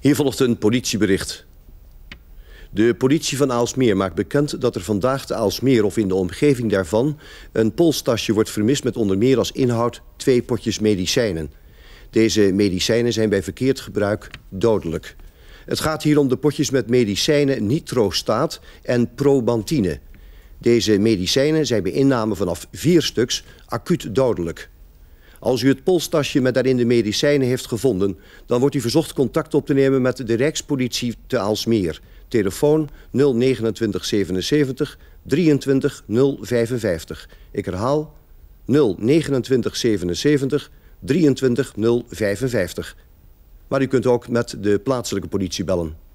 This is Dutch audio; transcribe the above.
Hier volgt een politiebericht. De politie van Aalsmeer maakt bekend dat er vandaag te Aalsmeer of in de omgeving daarvan een polstasje wordt vermist met onder meer als inhoud twee potjes medicijnen. Deze medicijnen zijn bij verkeerd gebruik dodelijk. Het gaat hier om de potjes met medicijnen nitrostaat en probantine. Deze medicijnen zijn bij inname vanaf vier stuks acuut dodelijk. Als u het polstasje met daarin de medicijnen heeft gevonden... dan wordt u verzocht contact op te nemen met de Rijkspolitie te Alsmeer. Telefoon 02977 23 055. Ik herhaal 02977 23 055. Maar u kunt ook met de plaatselijke politie bellen.